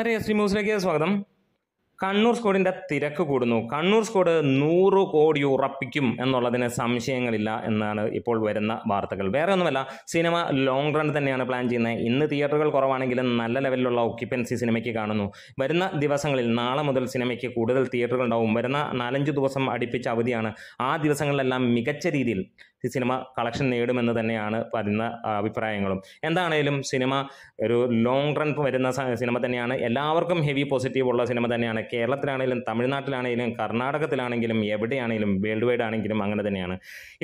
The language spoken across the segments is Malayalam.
വരെ എസ് ടി ന്യൂസിലേക്ക് സ്വാഗതം കണ്ണൂർ സ്കോഡിൻ്റെ തിരക്ക് കൂടുന്നു കണ്ണൂർ സ്കോഡ് നൂറ് കോടി ഉറപ്പിക്കും എന്നുള്ളതിന് സംശയങ്ങളില്ല എന്നാണ് ഇപ്പോൾ വരുന്ന വാർത്തകൾ വേറെ ഒന്നുമല്ല സിനിമ ലോങ് റൺ തന്നെയാണ് പ്ലാൻ ചെയ്യുന്നത് ഇന്ന് തിയേറ്ററുകൾ കുറവാണെങ്കിലും നല്ല ലെവലിലുള്ള ഓക്യുപ്പൻസി സിനിമയ്ക്ക് കാണുന്നു വരുന്ന ദിവസങ്ങളിൽ നാളെ മുതൽ സിനിമയ്ക്ക് കൂടുതൽ തിയേറ്ററുകൾ ഉണ്ടാവും വരുന്ന നാലഞ്ച് ദിവസം അടുപ്പിച്ച അവധിയാണ് ആ ദിവസങ്ങളിലെല്ലാം മികച്ച രീതിയിൽ ഈ സിനിമ കളക്ഷൻ നേടുമെന്ന് തന്നെയാണ് വരുന്ന അഭിപ്രായങ്ങളും എന്താണേലും സിനിമ ഒരു ലോങ് റൺ വരുന്ന സിനിമ തന്നെയാണ് എല്ലാവർക്കും ഹെവി പോസിറ്റീവ് ഉള്ള സിനിമ തന്നെയാണ് കേരളത്തിലാണെങ്കിലും തമിഴ്നാട്ടിലാണെങ്കിലും കർണാടകത്തിലാണെങ്കിലും എവിടെയാണെങ്കിലും വേൾഡ് വൈഡ് ആണെങ്കിലും അങ്ങനെ തന്നെയാണ്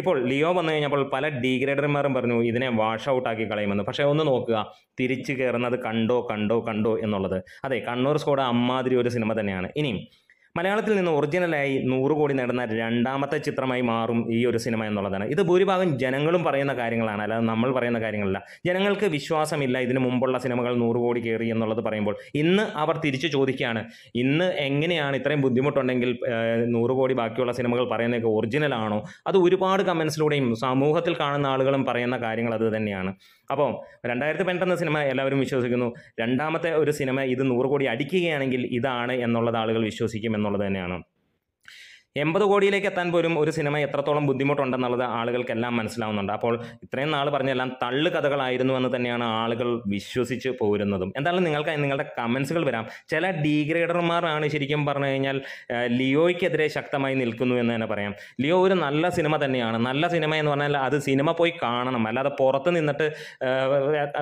ഇപ്പോൾ ലിയോ വന്നു കഴിഞ്ഞപ്പോൾ പല ഡീഗ്രേഡർമാരും പറഞ്ഞു ഇതിനെ വാഷ് ഔട്ട് ആക്കി കളയുമെന്ന് പക്ഷേ ഒന്ന് നോക്കുക തിരിച്ചു കയറുന്നത് കണ്ടോ കണ്ടോ കണ്ടോ എന്നുള്ളത് അതെ കണ്ണൂർ സ്കോഡ് അമ്മാതിരി ഒരു സിനിമ തന്നെയാണ് ഇനിയും മലയാളത്തിൽ നിന്ന് ഒറിജിനലായി നൂറ് കോടി നേടുന്ന രണ്ടാമത്തെ ചിത്രമായി മാറും ഈ ഒരു സിനിമ എന്നുള്ളതാണ് ഇത് ഭൂരിഭാഗം ജനങ്ങളും പറയുന്ന കാര്യങ്ങളാണ് അല്ലാതെ നമ്മൾ പറയുന്ന കാര്യങ്ങളല്ല ജനങ്ങൾക്ക് വിശ്വാസമില്ല ഇതിനു മുമ്പുള്ള സിനിമകൾ നൂറ് കോടി കയറി എന്നുള്ളത് പറയുമ്പോൾ ഇന്ന് അവർ തിരിച്ചു ചോദിക്കുകയാണ് ഇന്ന് എങ്ങനെയാണ് ഇത്രയും ബുദ്ധിമുട്ടുണ്ടെങ്കിൽ നൂറ് കോടി ബാക്കിയുള്ള സിനിമകൾ പറയുന്നതൊക്കെ ഒറിജിനലാണോ അത് ഒരുപാട് കമൻസിലൂടെയും സമൂഹത്തിൽ കാണുന്ന ആളുകളും പറയുന്ന കാര്യങ്ങൾ അത് തന്നെയാണ് അപ്പോൾ രണ്ടായിരത്തി പതിനെട്ടെന്ന സിനിമ എല്ലാവരും വിശ്വസിക്കുന്നു രണ്ടാമത്തെ ഒരു സിനിമ ഇത് നൂറ് കോടി അടിക്കുകയാണെങ്കിൽ ഇതാണ് എന്നുള്ളത് ആളുകൾ വിശ്വസിക്കും എന്നുള്ളത് തന്നെയാണ് എൺപത് കോടിയിലേക്ക് എത്താൻ പോലും ഒരു സിനിമ എത്രത്തോളം ബുദ്ധിമുട്ടുണ്ടെന്നുള്ളത് ആളുകൾക്കെല്ലാം മനസ്സിലാവുന്നുണ്ട് അപ്പോൾ ഇത്രയും നാൾ പറഞ്ഞെല്ലാം തള്ളു കഥകളായിരുന്നു എന്ന് തന്നെയാണ് ആളുകൾ വിശ്വസിച്ച് പോരുന്നതും എന്തായാലും നിങ്ങൾക്ക് നിങ്ങളുടെ കമൻസുകൾ വരാം ചില ഡീഗ്രേഡർമാരാണ് ശരിക്കും പറഞ്ഞു കഴിഞ്ഞാൽ ലിയോയ്ക്കെതിരെ ശക്തമായി നിൽക്കുന്നു എന്ന് തന്നെ പറയാം ലിയോ ഒരു നല്ല സിനിമ തന്നെയാണ് നല്ല സിനിമ എന്ന് പറഞ്ഞാൽ അത് സിനിമ പോയി കാണണം അല്ലാതെ പുറത്ത് നിന്നിട്ട്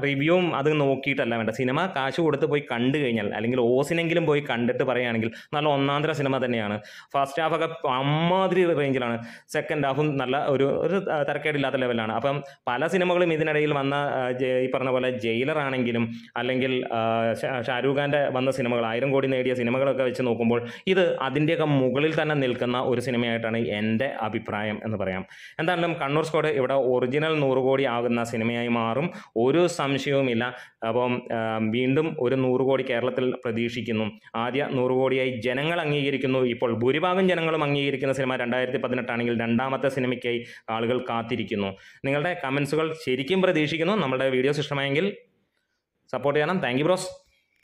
റിവ്യൂവും അത് നോക്കിയിട്ടല്ല വേണ്ട സിനിമ കാശ് കൊടുത്ത് പോയി കണ്ടു കഴിഞ്ഞാൽ അല്ലെങ്കിൽ ഓസിനെങ്കിലും പോയി കണ്ടിട്ട് പറയുകയാണെങ്കിൽ നല്ല ഒന്നാന്തര സിനിമ തന്നെയാണ് ഫസ്റ്റ് ഒക്കെ അമ്മാതിരി റേഞ്ചിലാണ് സെക്കൻഡ് ഹാഫും നല്ല ഒരു ഒരു തരക്കേടില്ലാത്ത ലെവലാണ് അപ്പം പല സിനിമകളും ഇതിനിടയിൽ വന്ന ഈ പറഞ്ഞ പോലെ ജയിലർ ആണെങ്കിലും അല്ലെങ്കിൽ ഷാരൂഖ് ഖാൻ്റെ വന്ന സിനിമകൾ ആയിരം കോടി നേടിയ സിനിമകളൊക്കെ വെച്ച് നോക്കുമ്പോൾ ഇത് അതിൻ്റെയൊക്കെ മുകളിൽ തന്നെ നിൽക്കുന്ന ഒരു സിനിമയായിട്ടാണ് എൻ്റെ അഭിപ്രായം എന്ന് പറയാം എന്തായാലും കണ്ണൂർ സ്കോഡ് ഇവിടെ ഒറിജിനൽ നൂറ് കോടി ആകുന്ന സിനിമയായി മാറും ഒരു സംശയവുമില്ല അപ്പം വീണ്ടും ഒരു നൂറ് കോടി കേരളത്തിൽ പ്രതീക്ഷിക്കുന്നു ആദ്യ നൂറ് കോടിയായി ജനങ്ങൾ അംഗീകരിക്കുന്നു ഇപ്പോൾ ഭൂരിഭാഗം ജനങ്ങളും തുടങ്ങിയിരിക്കുന്ന സിനിമ രണ്ടായിരത്തി പതിനെട്ടാണെങ്കിൽ രണ്ടാമത്തെ സിനിമയ്ക്കായി ആളുകൾ കാത്തിരിക്കുന്നു നിങ്ങളുടെ കമൻസുകൾ ശരിക്കും പ്രതീക്ഷിക്കുന്നു നമ്മുടെ വീഡിയോസ് ഇഷ്ടമായെങ്കിൽ സപ്പോർട്ട് ചെയ്യണം താങ്ക് ബ്രോസ്